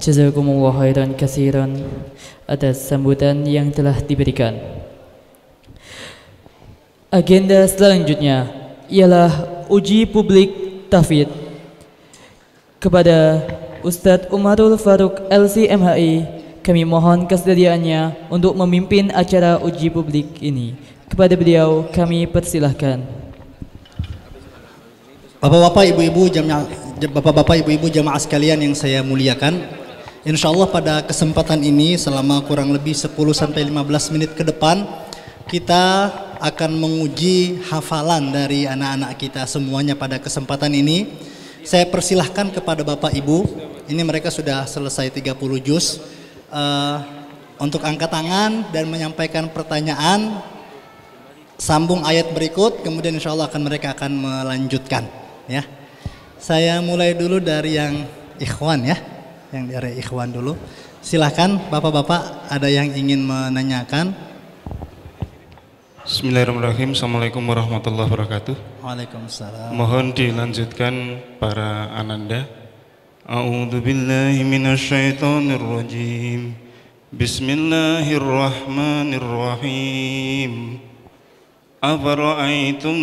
Jazakumullah khairan kasiran atas sambutan yang telah diberikan. Agenda selanjutnya ialah uji publik tafid kepada Ustadz Umarul Faruk LCMHI kami mohon kesediaannya untuk memimpin acara uji publik ini. Kepada beliau kami persilahkan. Bapak-bapak, ibu-ibu, jamaah, bapak-bapak, ibu-ibu jamaah sekalian yang saya muliakan, Insya Allah pada kesempatan ini selama kurang lebih 10-15 menit ke depan kita akan menguji hafalan dari anak-anak kita semuanya pada kesempatan ini. Saya persilahkan kepada Bapak Ibu, ini mereka sudah selesai 30 juz, uh, untuk angkat tangan dan menyampaikan pertanyaan, sambung ayat berikut, kemudian insya Allah akan mereka akan melanjutkan. Ya, Saya mulai dulu dari yang ikhwan ya yang dari Ikhwan dulu. Silahkan Bapak-Bapak ada yang ingin menanyakan. Bismillahirrahmanirrahim. Assalamualaikum warahmatullahi wabarakatuh. Waalaikumsalam. Mohon dilanjutkan para ananda. A'udzu billahi minasyaitonir rajim. Bismillahirrahmanirrahim. Afara'aitum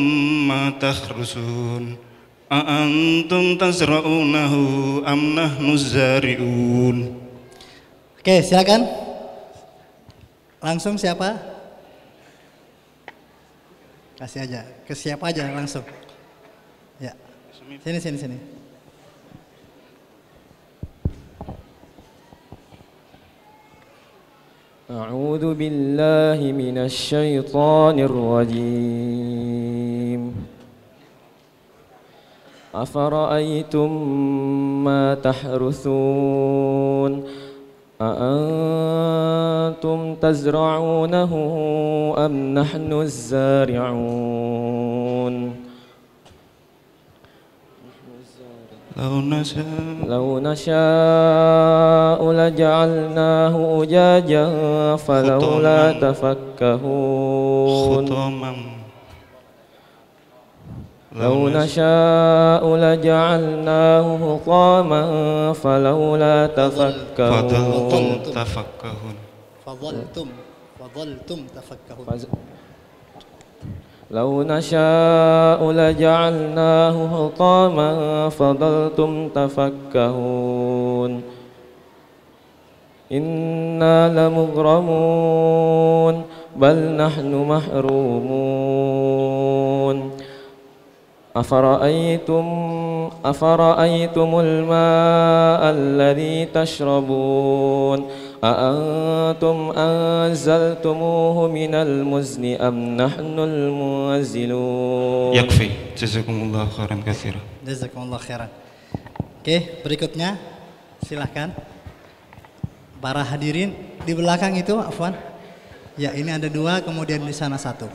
ma tahrusun? Aantum tazra'unahu am nahnu zari'un. Oke, silakan. Langsung siapa? Kasih aja. Ke siapa aja langsung. Ya. Sini sini sini. أعوذ بالله من الشيطان الرجيم أفرأيتم ما تحرثون أأنتم تزرعونه أم نحن الزارعون لو نشاء لو نشاء لجعلناه أجاجا فلولا تفكهون خطاما لو نشاء لجعلناه حطاما فلولا تفكهون فظلتم تفكهون فظلتم فظلتم تفكهون لو نشاء لجعلناه حطاما فظلتم تفكهون إنا لمغرمون بل نحن محرومون أفرأيتم أفرأيتم الماء الذي تشربون أأنتم أنزلتموه من المزن أم نحن المنزلون يكفي جزاكم الله خيرا كثيرا جزاكم الله خيرا Oke, berikutnya silahkan para hadirin di belakang itu, Afwan. Ya, ini ada dua, kemudian di sana satu.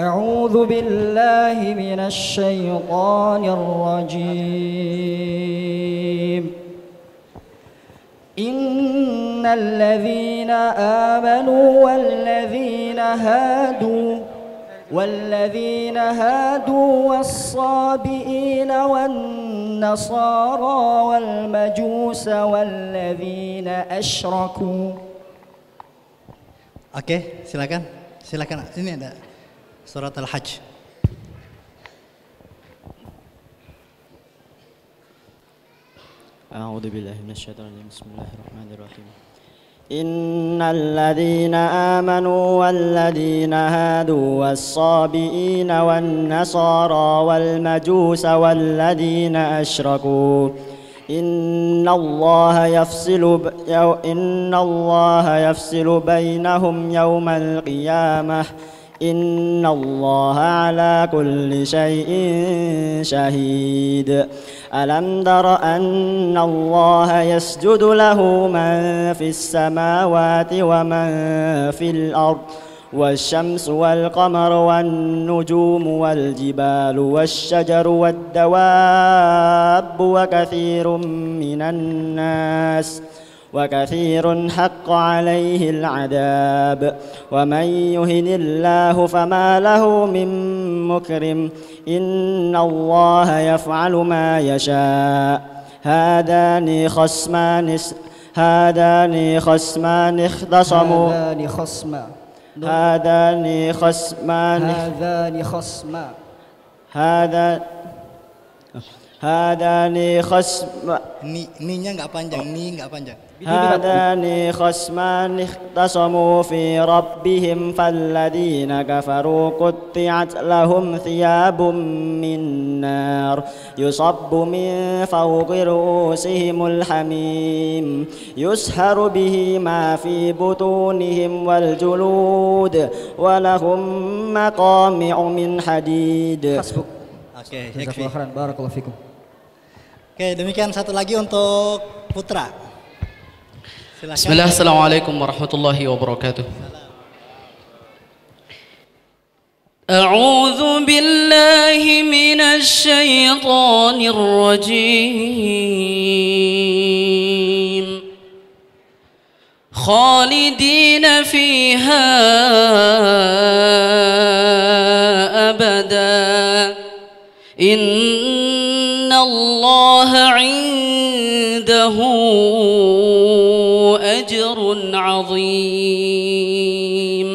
أعوذ بالله من الشيطان الرجيم إن الذين آمنوا والذين هادوا والذين هادوا والصابئين والنصارى والمجوس والذين أشركوا أوكي okay, silakan. Silakan. Ini ada سورة الحج أعوذ بالله من الشيطان الرجيم بسم الله الرحمن الرحيم إن الذين آمنوا والذين هادوا والصابئين والنصارى والمجوس والذين أشركوا إن الله يفصل إن الله يفصل بينهم يوم القيامة إن الله على كل شيء شهيد ألم تر أن الله يسجد له من في السماوات ومن في الأرض والشمس والقمر والنجوم والجبال والشجر والدواب وكثير من الناس ۖ وكثير حق عليه العذاب ومن يهن الله فما له من مكرم إن الله يفعل ما يشاء هذان خصمان هذان خصمان اختصموا هذان خصمان هذان خصمان هذان خصمان هذا Hadani khasma Ni, ninya enggak panjang, ni enggak panjang Hadani khasman ikhtasamu fi rabbihim Falladina kafaru kutti'at lahum thiyabun min nar Yusabbu min fawqi ru'usihimul hamim Yusharu bihi ma fi butunihim wal julud Walahum maqami'u min hadid Oke, okay, Barakallahu fikum. Oke, demikian satu lagi untuk Putra. Silahkan. Bismillah, Assalamualaikum warahmatullahi wabarakatuh. أعوذ بالله من الشيطان الرجيم خالدين فيها أبدا إن الله له أجر عظيم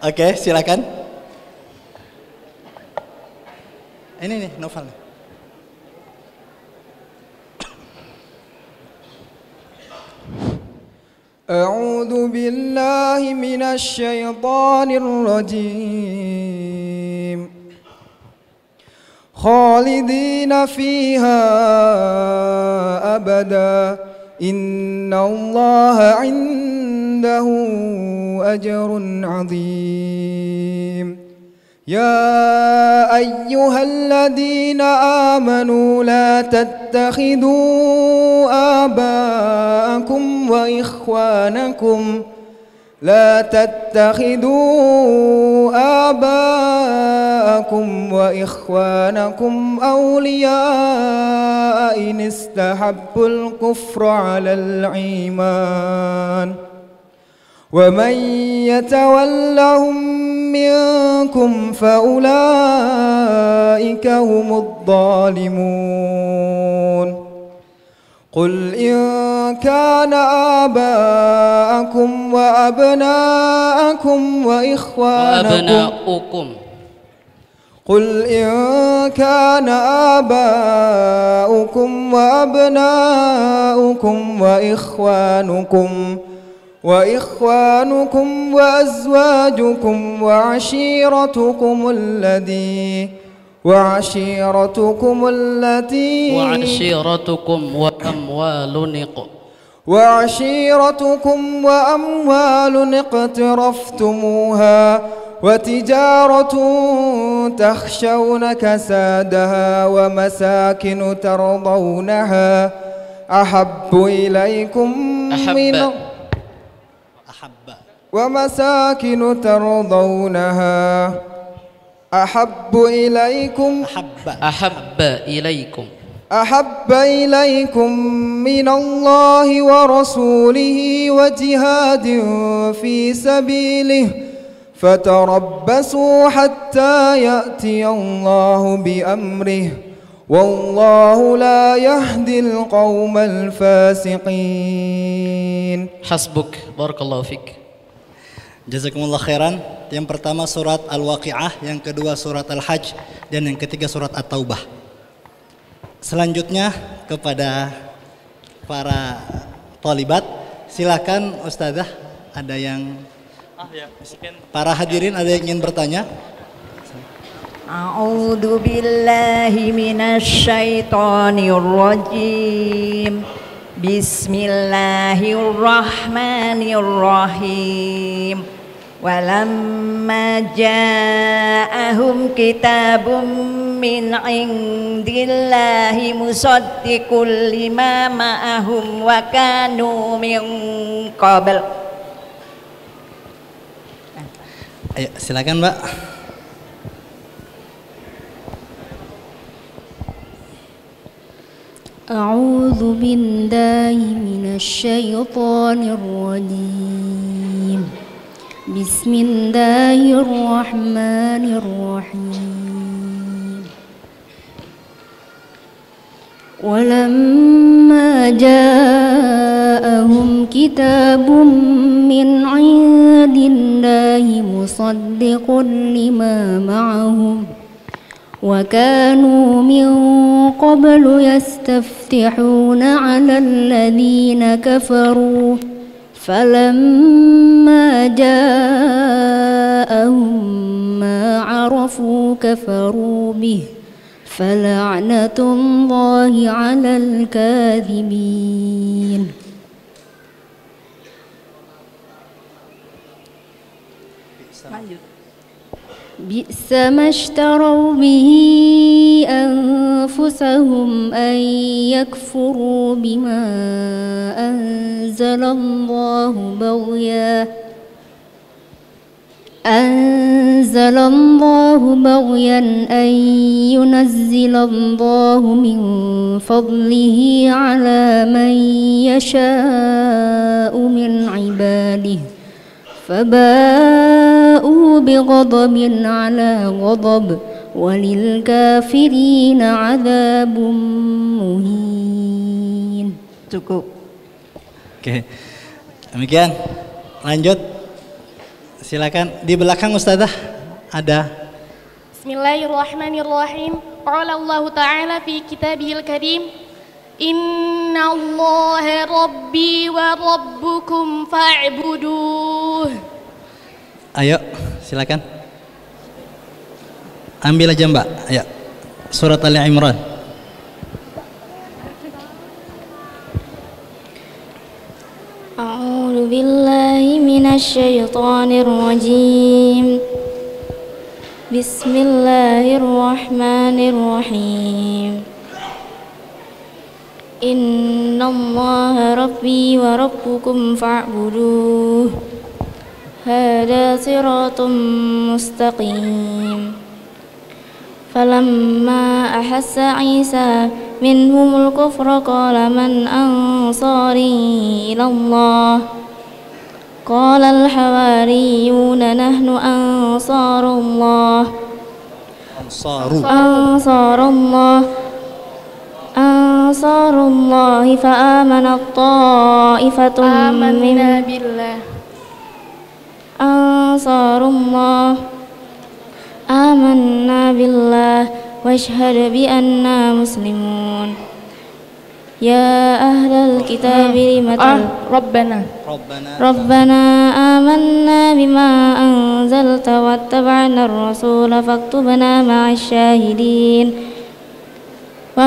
Oke, okay, silakan. Ini nih novel. أعوذ بالله من الشيطان الرجيم خالدين فيها أبدا إن الله عنده أجر عظيم يا أيها الذين آمنوا لا تتخذوا آباءكم وإخوانكم لا تتخذوا آباءكم وإخوانكم أولياء إن استحبوا الكفر على الإيمان ومن يتولهم منكم فأولئك هم الظالمون قل إن كان آباءكم وأبناءكم وإخوانكم وأبناؤكم قل إن كان آباؤكم وأبناؤكم وإخوانكم وإخوانكم وأزواجكم وعشيرتكم الذين وعشيرتكم التي وعشيرتكم وأموال وعشيرتكم وأموال اقترفتموها وتجارة تخشون كسادها ومساكن ترضونها أحب إليكم أحب من أحب ومساكن ترضونها أحب إليكم أحب أحب إليكم أحب إليكم من الله ورسوله وجهاد في سبيله فتربصوا حتى يأتي الله بأمره والله لا يهدي القوم الفاسقين حسبك بارك الله فيك Jazakumullah khairan. Yang pertama surat Al-Waqi'ah, yang kedua surat Al-Hajj, dan yang ketiga surat At-Taubah. Selanjutnya kepada para talibat, silakan Ustazah ada yang ah, ya, para hadirin ada yang ingin bertanya? A'udzu billahi Bismillahirrahmanirrahim Walamma ja'ahum kitabum min indillahi musaddiqul lima ma'ahum wa kanu min qabl Ayo silakan Mbak أعوذ بالله من الشيطان الرجيم بسم الله الرحمن الرحيم ولما جاءهم كتاب من عند الله مصدق لما معهم وكانوا من قبل يستفتحون على الذين كفروا فلما جاءهم ما عرفوا كفروا به فلعنة الله على الكاذبين ما طيب. بئس ما اشتروا به أنفسهم أن يكفروا بما أنزل الله بغيا أنزل الله بغيا أن ينزل الله من فضله على من يشاء من عباده فباءوا بغضب على غضب وللكافرين عذاب مهين cukup oke okay. demikian lanjut silakan di belakang ustazah ada Bismillahirrahmanirrahim qala Allah taala fi kitabihil karim Inna Allah rabbi wa rabbukum fa'buduh ayo silakan ambil aja mbak ayo surat Ali Imran A'udhu billahi shaytanir rajim Bismillahirrahmanirrahim إِنَّ اللَّهَ رَبِّي وَرَبُّكُمْ فَاعْبُدُوهُ fa'buduh صِرَاطٌ مُسْتَقِيمٌ فَلَمَّا أَحَسَّ ahassa مِنْهُمُ الْكُفْرَ قَالَ مَنْ man ansari ilallah قال الحواريون نحن أنصار الله أنصار الله أنصار الله فآمن الطائفة آمنا بالله أنصار الله آمنا بالله واشهد بأننا مسلمون يا أهل الكتاب لم ربنا ربنا آمنا بما أنزلت واتبعنا الرسول فاكتبنا مع الشاهدين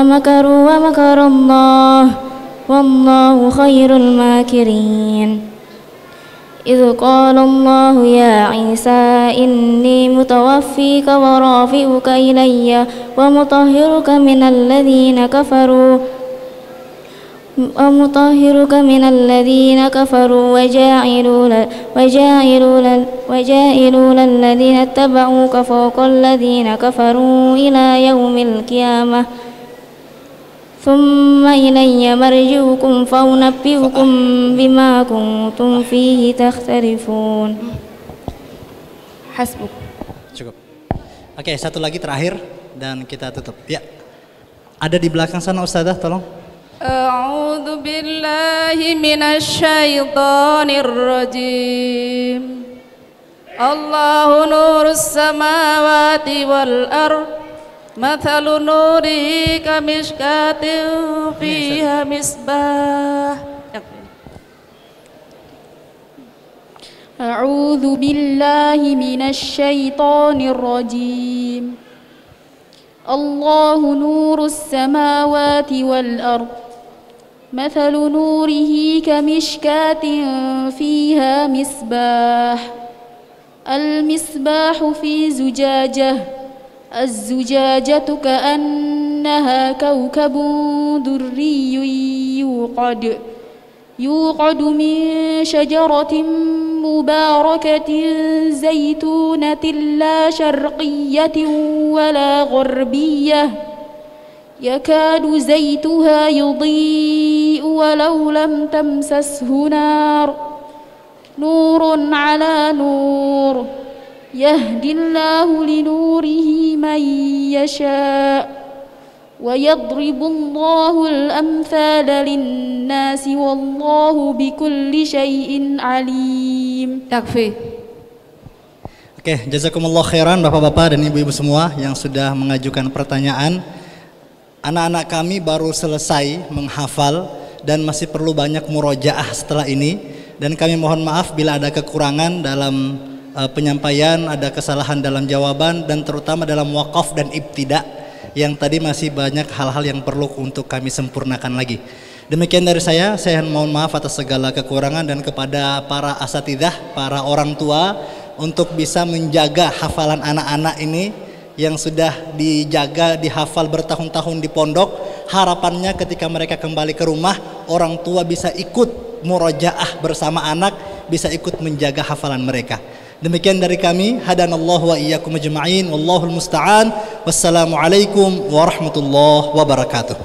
ومكروا ومكر الله والله خير الماكرين إذ قال الله يا عيسى إني متوفيك ورافئك إلي ومطهرك من الذين كفروا ومطهرك من الذين كفروا وجاعلون وجاعلون وجاعلون الذين اتبعوك فوق الذين كفروا إلى يوم القيامة ثم إلي مرجوكم فأنبئكم بما كنتم فيه تختلفون حسبك cukup oke okay, satu lagi terakhir dan kita tutup ya ada di belakang sana ustazah tolong أعوذ بالله من الشيطان الرجيم الله نور السماوات والأرض مثل نوره كمشكاة فيها مصباح أعوذ بالله من الشيطان الرجيم الله نور السماوات والأرض مثل نوره كمشكاة فيها مصباح المصباح في زجاجه الزجاجة كأنها كوكب دري يوقد يوقد من شجرة مباركة زيتونة لا شرقية ولا غربية يكاد زيتها يضيء ولو لم تمسسه نار نور على نور يهدي الله لنوره من يشاء ويضرب الله الأمثال للناس والله بكل شيء عليم تكفي Oke, okay, jazakumullah khairan Bapak-bapak dan Ibu-ibu semua yang sudah mengajukan pertanyaan. Anak-anak kami baru selesai menghafal dan masih perlu banyak murojaah setelah ini dan kami mohon maaf bila ada kekurangan dalam uh, penyampaian, ada kesalahan dalam jawaban dan terutama dalam wakaf dan ibtidak yang tadi masih banyak hal-hal yang perlu untuk kami sempurnakan lagi. Demikian dari saya, saya mohon maaf atas segala kekurangan dan kepada para asatidah, para orang tua untuk bisa menjaga hafalan anak-anak ini yang sudah dijaga, dihafal bertahun-tahun di pondok. Harapannya ketika mereka kembali ke rumah, orang tua bisa ikut murojaah bersama anak, bisa ikut menjaga hafalan mereka. Demikian dari kami. Hadanallahu wa iyyakum ajma'in. Wallahul musta'an. Wassalamualaikum warahmatullahi wabarakatuh.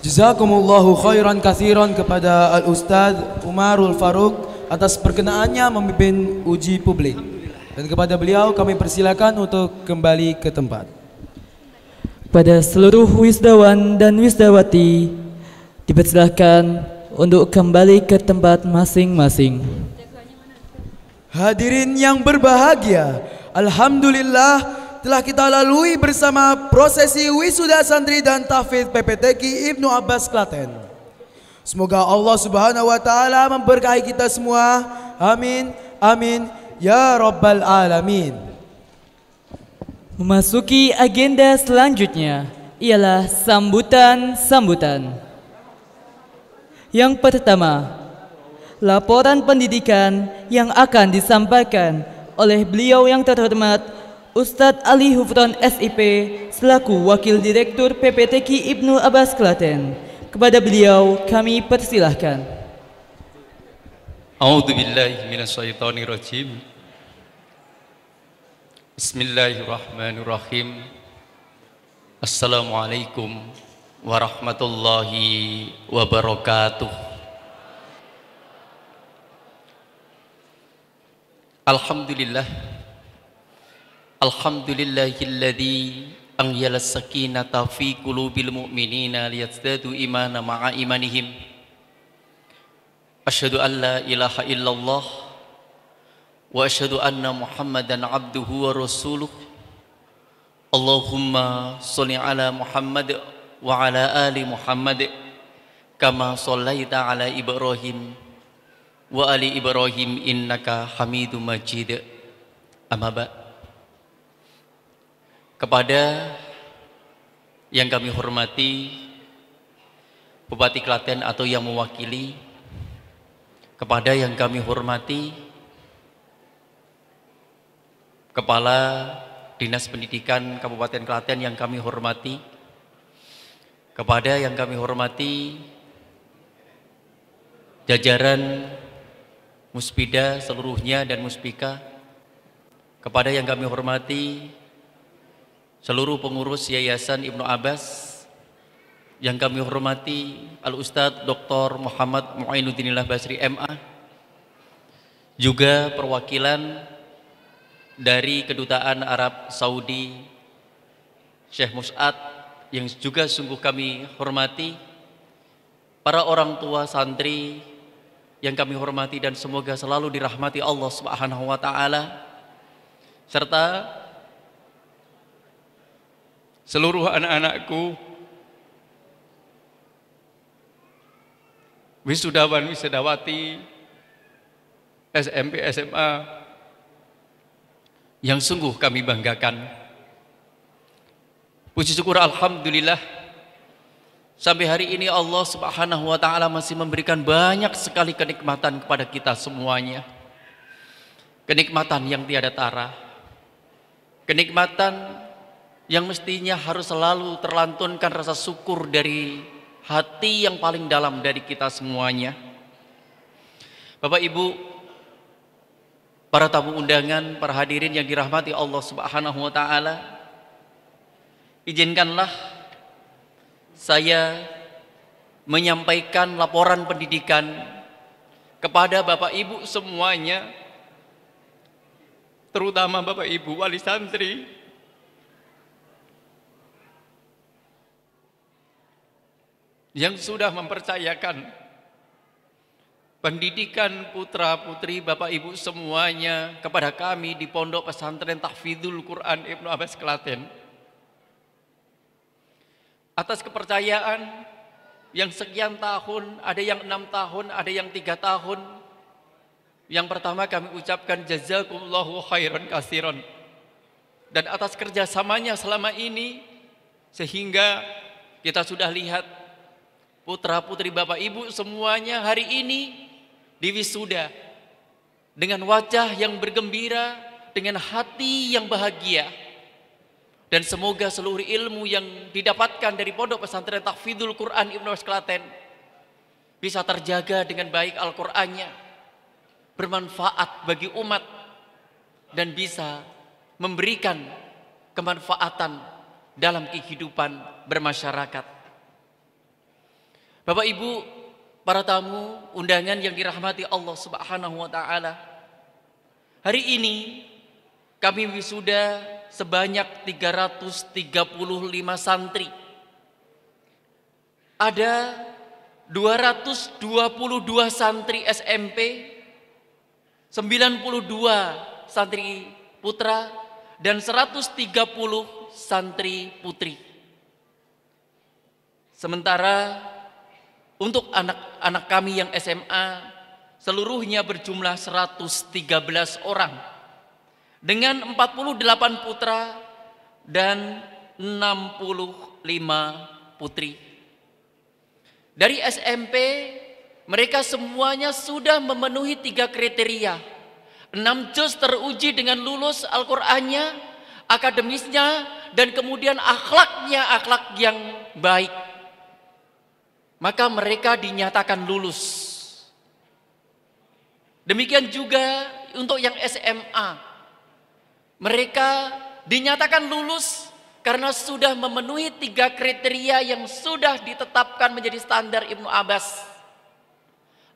Jazakumullahu khairan katsiran kepada Al-Ustaz Umarul Faruk atas perkenaannya memimpin uji publik. Dan kepada beliau kami persilakan untuk kembali ke tempat. Pada seluruh wisdawan dan wisdawati, dipersilahkan untuk kembali ke tempat masing-masing. Hadirin yang berbahagia, Alhamdulillah telah kita lalui bersama prosesi wisuda santri dan tahfidz PPTK Ibnu Abbas Klaten. Semoga Allah Subhanahu wa taala memberkahi kita semua. Amin. Amin ya rabbal alamin. Memasuki agenda selanjutnya ialah sambutan-sambutan. Yang pertama, laporan pendidikan yang akan disampaikan oleh beliau yang terhormat Ustadz Ali Hufron SIP selaku Wakil Direktur PPTK Ibnu Abbas Klaten. Kepada beliau kami persilahkan. A'udzu billahi minasyaitonir rajim. Bismillahirrahmanirrahim. Assalamualaikum warahmatullahi wabarakatuh. الحمد لله الحمد لله الذي أنزل السكينة في قلوب المؤمنين ليزدادوا إيمانا مع إيمانهم أشهد أن لا إله إلا الله وأشهد أن محمدا عبده ورسوله اللهم صل على محمد وعلى آل محمد كما صليت على إبراهيم wa ali Ibrahim innaka Hamidum Majid. Amma Kepada yang kami hormati Bupati Klaten atau yang mewakili kepada yang kami hormati Kepala Dinas Pendidikan Kabupaten Klaten yang kami hormati kepada yang kami hormati jajaran Muspida seluruhnya dan Muspika, kepada yang kami hormati seluruh pengurus Yayasan Ibnu Abbas, yang kami hormati Al Ustadz Dr. Muhammad Muainuddinillah Basri MA, juga perwakilan dari Kedutaan Arab Saudi Syekh Mus'ad yang juga sungguh kami hormati, para orang tua santri yang kami hormati dan semoga selalu dirahmati Allah Subhanahu wa taala serta seluruh anak-anakku wisudawan wisudawati SMP SMA yang sungguh kami banggakan puji syukur alhamdulillah Sampai hari ini Allah Subhanahu wa taala masih memberikan banyak sekali kenikmatan kepada kita semuanya. Kenikmatan yang tiada tara. Kenikmatan yang mestinya harus selalu terlantunkan rasa syukur dari hati yang paling dalam dari kita semuanya. Bapak Ibu, para tamu undangan, para hadirin yang dirahmati Allah Subhanahu wa taala, izinkanlah saya menyampaikan laporan pendidikan kepada Bapak Ibu semuanya, terutama Bapak Ibu wali santri. Yang sudah mempercayakan pendidikan putra-putri Bapak Ibu semuanya kepada kami di Pondok Pesantren Tahfidul Quran Ibnu Abbas Klaten atas kepercayaan yang sekian tahun, ada yang enam tahun, ada yang tiga tahun. Yang pertama kami ucapkan jazakumullahu khairan kasiron. Dan atas kerjasamanya selama ini, sehingga kita sudah lihat putra putri bapak ibu semuanya hari ini di wisuda dengan wajah yang bergembira, dengan hati yang bahagia dan semoga seluruh ilmu yang didapatkan dari pondok pesantren Tahfidzul Quran Ibnu Klaten bisa terjaga dengan baik Al-Qur'annya, bermanfaat bagi umat dan bisa memberikan kemanfaatan dalam kehidupan bermasyarakat. Bapak Ibu, para tamu undangan yang dirahmati Allah Subhanahu wa taala. Hari ini kami wisuda sebanyak 335 santri. Ada 222 santri SMP, 92 santri putra, dan 130 santri putri. Sementara untuk anak-anak kami yang SMA, seluruhnya berjumlah 113 orang dengan 48 putra dan 65 putri. Dari SMP mereka semuanya sudah memenuhi tiga kriteria. Enam juz teruji dengan lulus Al-Qur'annya, akademisnya, dan kemudian akhlaknya akhlak yang baik. Maka mereka dinyatakan lulus. Demikian juga untuk yang SMA, mereka dinyatakan lulus karena sudah memenuhi tiga kriteria yang sudah ditetapkan menjadi standar Ibnu Abbas.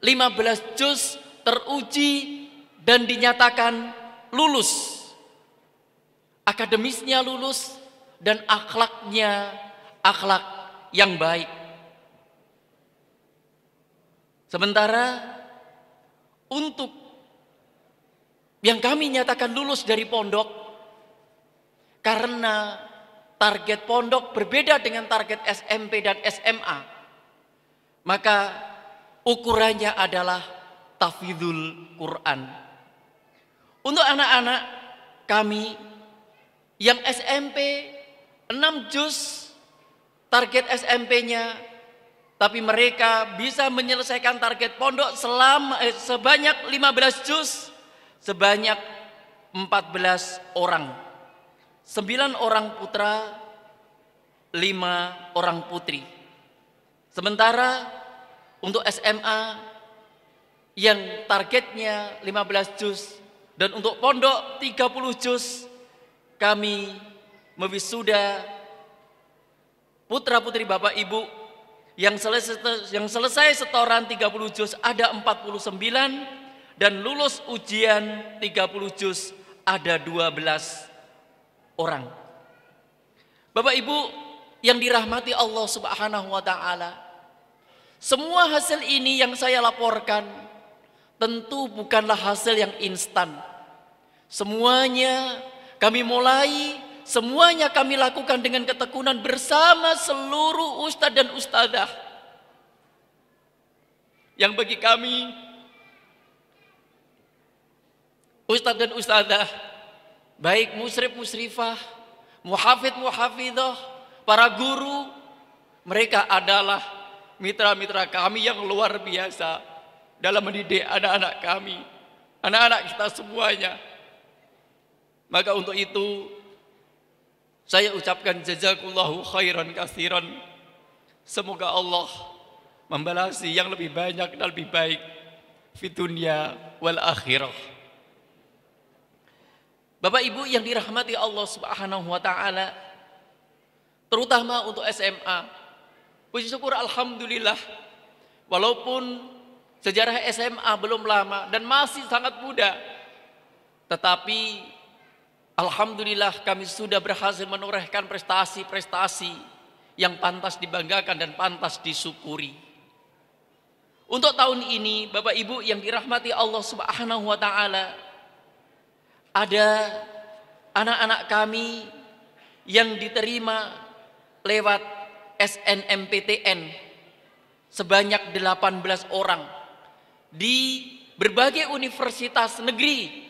15 juz teruji dan dinyatakan lulus. Akademisnya lulus dan akhlaknya akhlak yang baik. Sementara untuk yang kami nyatakan lulus dari pondok karena target pondok berbeda dengan target SMP dan SMA. Maka ukurannya adalah tafidul Quran. Untuk anak-anak kami yang SMP 6 juz target SMP-nya tapi mereka bisa menyelesaikan target pondok selama eh, sebanyak 15 juz sebanyak 14 orang. 9 orang putra, 5 orang putri. Sementara untuk SMA yang targetnya 15 juz dan untuk pondok 30 juz kami mewisuda putra-putri Bapak Ibu yang selesai yang selesai setoran 30 juz ada 49 dan lulus ujian 30 juz ada 12 orang. Bapak Ibu yang dirahmati Allah Subhanahu wa taala. Semua hasil ini yang saya laporkan tentu bukanlah hasil yang instan. Semuanya kami mulai, semuanya kami lakukan dengan ketekunan bersama seluruh ustadz dan ustadzah. Yang bagi kami Ustadz dan ustazah, baik musrif musrifah, muhafid muhafidah, para guru, mereka adalah mitra-mitra kami yang luar biasa dalam mendidik anak-anak kami, anak-anak kita semuanya. Maka untuk itu saya ucapkan jazakallahu khairan kasiran. Semoga Allah membalasi yang lebih banyak dan lebih baik di wal akhirah. Bapak Ibu yang dirahmati Allah Subhanahu wa taala, terutama untuk SMA. Puji syukur alhamdulillah. Walaupun sejarah SMA belum lama dan masih sangat muda. Tetapi alhamdulillah kami sudah berhasil menorehkan prestasi-prestasi yang pantas dibanggakan dan pantas disyukuri. Untuk tahun ini Bapak Ibu yang dirahmati Allah Subhanahu wa taala, ada anak-anak kami yang diterima lewat SNMPTN sebanyak 18 orang di berbagai universitas negeri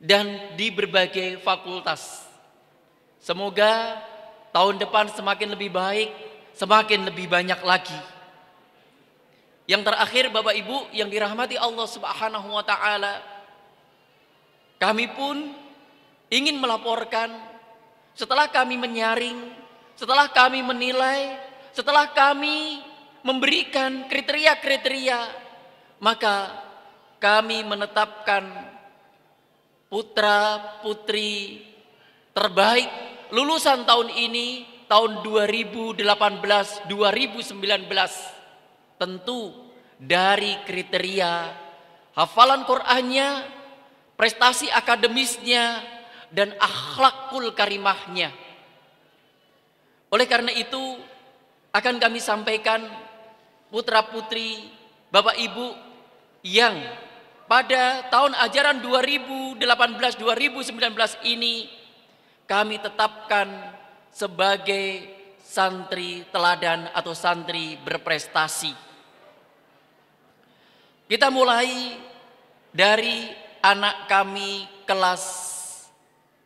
dan di berbagai fakultas. Semoga tahun depan semakin lebih baik, semakin lebih banyak lagi. Yang terakhir Bapak Ibu yang dirahmati Allah Subhanahu wa taala, kami pun ingin melaporkan setelah kami menyaring, setelah kami menilai, setelah kami memberikan kriteria-kriteria, maka kami menetapkan putra-putri terbaik lulusan tahun ini tahun 2018 2019 tentu dari kriteria hafalan Qur'annya prestasi akademisnya, dan akhlakul karimahnya. Oleh karena itu, akan kami sampaikan putra-putri, bapak ibu yang pada tahun ajaran 2018-2019 ini kami tetapkan sebagai santri teladan atau santri berprestasi. Kita mulai dari anak kami kelas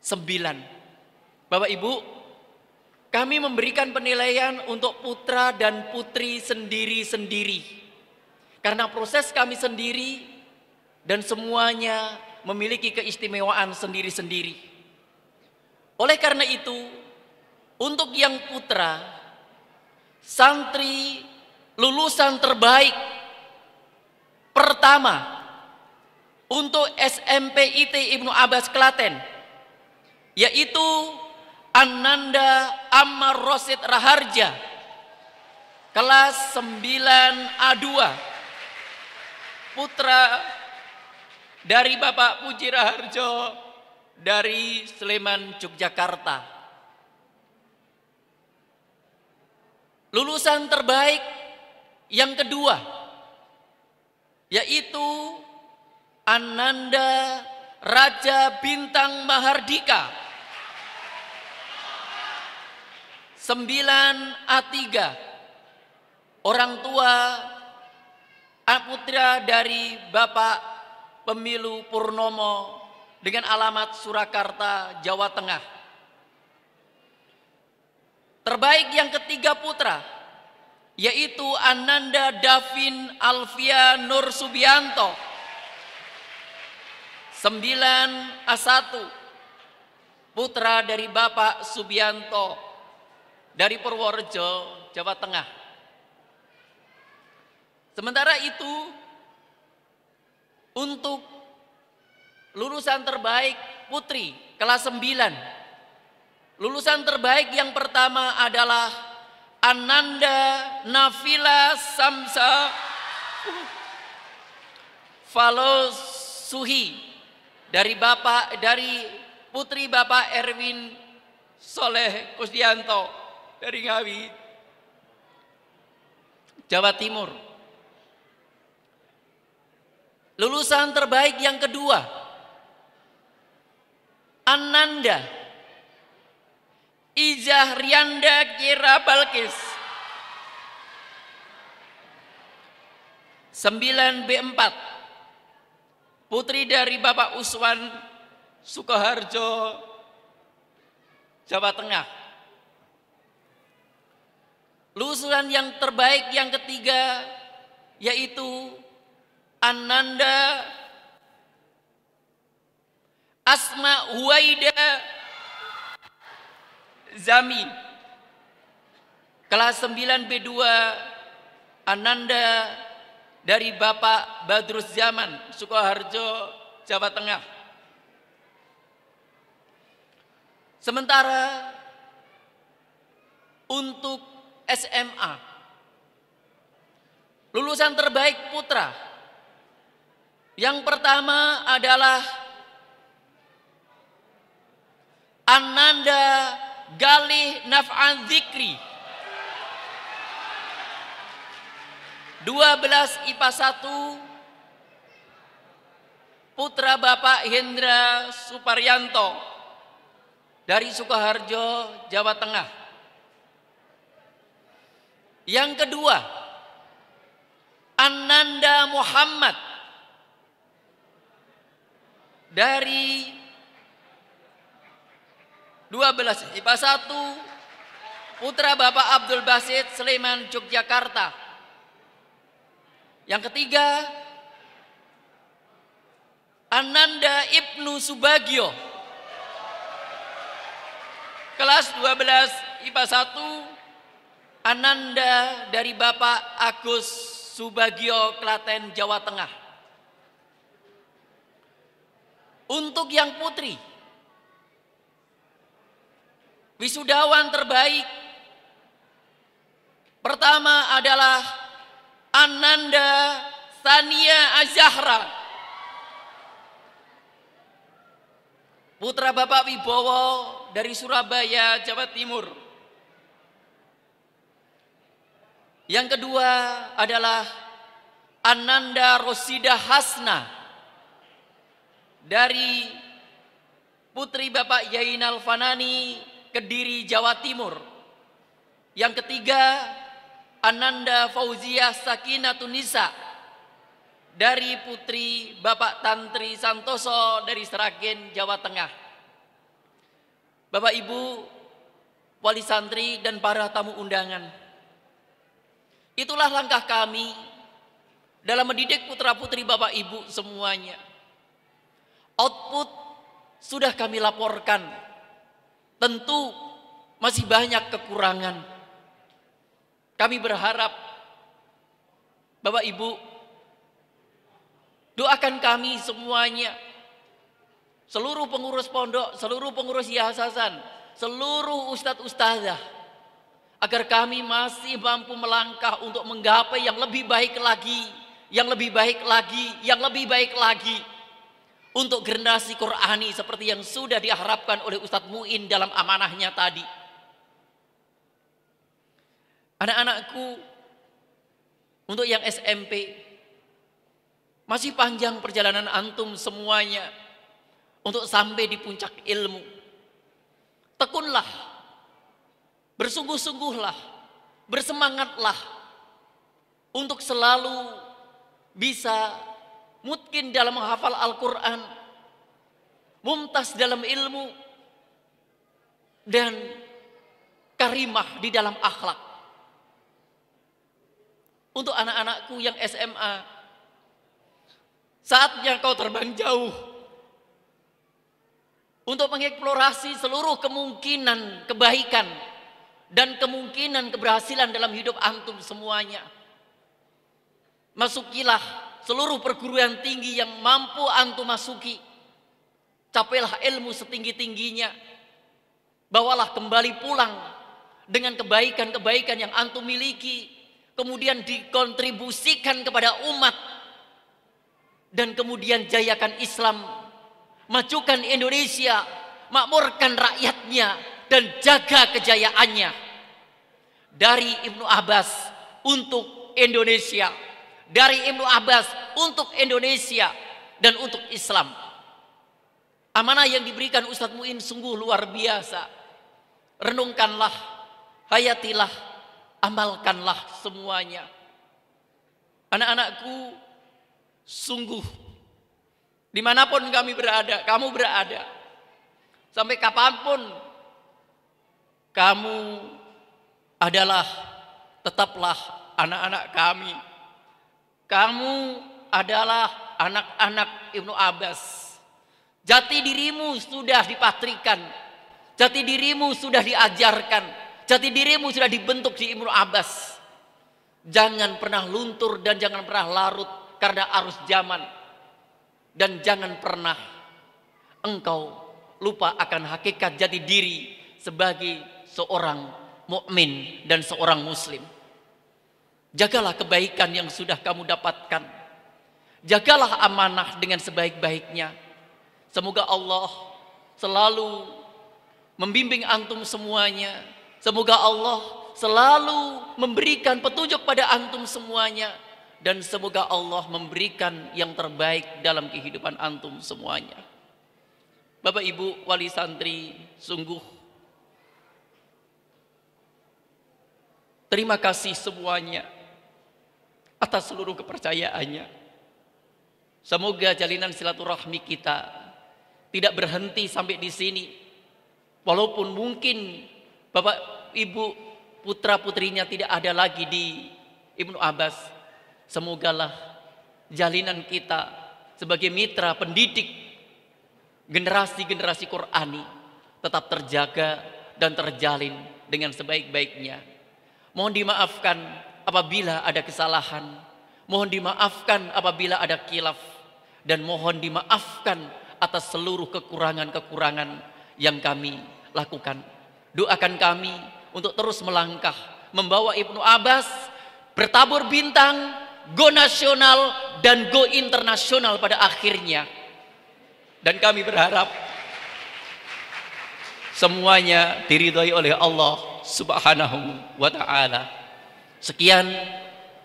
9. Bapak Ibu, kami memberikan penilaian untuk putra dan putri sendiri-sendiri. Karena proses kami sendiri dan semuanya memiliki keistimewaan sendiri-sendiri. Oleh karena itu, untuk yang putra, santri lulusan terbaik pertama untuk SMP IT Ibnu Abbas Klaten yaitu Ananda Ammar Rosid Raharja kelas 9A2 putra dari Bapak Puji Raharjo dari Sleman Yogyakarta lulusan terbaik yang kedua yaitu Ananda Raja Bintang Mahardika sembilan a 3 Orang tua putra dari Bapak Pemilu Purnomo dengan alamat Surakarta, Jawa Tengah. Terbaik yang ketiga putra, yaitu Ananda Davin Alvia Nur Subianto 9 A1 putra dari Bapak Subianto dari Purworejo, Jawa Tengah. Sementara itu untuk lulusan terbaik putri kelas 9 lulusan terbaik yang pertama adalah Ananda Nafila Samsa Falosuhi. Suhi dari Bapak dari putri Bapak Erwin Soleh Kusdianto dari Ngawi Jawa Timur lulusan terbaik yang kedua Ananda Ijah Rianda Kira Balkis 9B4 putri dari Bapak Uswan Sukoharjo, Jawa Tengah. Lulusan yang terbaik yang ketiga yaitu Ananda Asma Huaida Zami kelas 9 B2 Ananda dari Bapak Badrus Zaman, Sukoharjo, Jawa Tengah. Sementara untuk SMA, lulusan terbaik putra, yang pertama adalah Ananda Galih Naf'an Zikri 12 IPA 1 putra Bapak Hendra Suparyanto dari Sukoharjo, Jawa Tengah. Yang kedua, Ananda Muhammad dari 12 IPA 1 putra Bapak Abdul Basit Sleman Yogyakarta. Yang ketiga, Ananda Ibnu Subagio. Kelas 12 IPA 1 Ananda dari Bapak Agus Subagio Klaten Jawa Tengah. Untuk yang putri wisudawan terbaik pertama adalah Ananda Sania Azahra. Putra Bapak Wibowo dari Surabaya, Jawa Timur. Yang kedua adalah Ananda Rosida Hasna dari Putri Bapak Yainal Fanani, Kediri, Jawa Timur. Yang ketiga Ananda Fauzia Sakina Tunisa dari putri Bapak Tantri Santoso dari Seragen, Jawa Tengah. Bapak Ibu, wali santri dan para tamu undangan. Itulah langkah kami dalam mendidik putra-putri Bapak Ibu semuanya. Output sudah kami laporkan. Tentu masih banyak kekurangan kami berharap Bapak Ibu doakan kami semuanya seluruh pengurus pondok, seluruh pengurus yayasan, seluruh ustadz-ustadzah agar kami masih mampu melangkah untuk menggapai yang lebih baik lagi, yang lebih baik lagi, yang lebih baik lagi untuk generasi Qurani seperti yang sudah diharapkan oleh Ustadz Muin dalam amanahnya tadi. Anak-anakku untuk yang SMP masih panjang perjalanan antum semuanya untuk sampai di puncak ilmu. Tekunlah, bersungguh-sungguhlah, bersemangatlah untuk selalu bisa mungkin dalam menghafal Al-Quran, mumtaz dalam ilmu, dan karimah di dalam akhlak untuk anak-anakku yang SMA. Saatnya kau terbang jauh untuk mengeksplorasi seluruh kemungkinan kebaikan dan kemungkinan keberhasilan dalam hidup antum semuanya. Masukilah seluruh perguruan tinggi yang mampu antum masuki. Capailah ilmu setinggi-tingginya. Bawalah kembali pulang dengan kebaikan-kebaikan yang antum miliki kemudian dikontribusikan kepada umat dan kemudian jayakan Islam, majukan Indonesia, makmurkan rakyatnya dan jaga kejayaannya. Dari Ibnu Abbas untuk Indonesia, dari Ibnu Abbas untuk Indonesia dan untuk Islam. Amanah yang diberikan Ustadz Muin sungguh luar biasa. Renungkanlah, hayatilah, amalkanlah semuanya. Anak-anakku, sungguh dimanapun kami berada, kamu berada, sampai kapanpun kamu adalah tetaplah anak-anak kami. Kamu adalah anak-anak Ibnu Abbas. Jati dirimu sudah dipatrikan. Jati dirimu sudah diajarkan Jati dirimu sudah dibentuk di Ibnu Abbas. Jangan pernah luntur dan jangan pernah larut karena arus zaman. Dan jangan pernah engkau lupa akan hakikat jati diri sebagai seorang mukmin dan seorang muslim. Jagalah kebaikan yang sudah kamu dapatkan. Jagalah amanah dengan sebaik-baiknya. Semoga Allah selalu membimbing antum semuanya Semoga Allah selalu memberikan petunjuk pada antum semuanya dan semoga Allah memberikan yang terbaik dalam kehidupan antum semuanya. Bapak Ibu wali santri, sungguh terima kasih semuanya atas seluruh kepercayaannya. Semoga jalinan silaturahmi kita tidak berhenti sampai di sini. Walaupun mungkin Bapak ibu putra putrinya tidak ada lagi di Ibnu Abbas. Semogalah jalinan kita sebagai mitra pendidik generasi-generasi Qurani tetap terjaga dan terjalin dengan sebaik-baiknya. Mohon dimaafkan apabila ada kesalahan, mohon dimaafkan apabila ada kilaf dan mohon dimaafkan atas seluruh kekurangan-kekurangan yang kami lakukan. Doakan kami untuk terus melangkah, membawa Ibnu Abbas bertabur bintang, go nasional dan go internasional pada akhirnya. Dan kami berharap semuanya diridhai oleh Allah Subhanahu wa taala. Sekian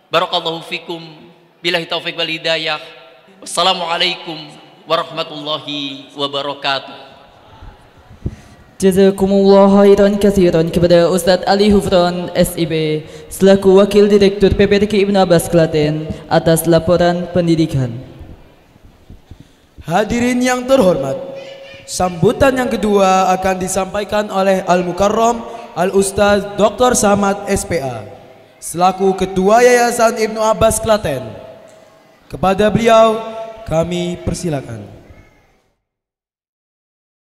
barakallahu fikum billahi taufik wal hidayah. Wassalamualaikum warahmatullahi wabarakatuh. Jazakumullah khairan kasiran kepada Ustadz Ali Hufron SIB selaku Wakil Direktur PPDK Ibn Abbas Klaten atas laporan pendidikan. Hadirin yang terhormat, sambutan yang kedua akan disampaikan oleh Al-Mukarram Al-Ustadz Dr. Samad SPA selaku Ketua Yayasan Ibn Abbas Klaten. Kepada beliau kami persilakan.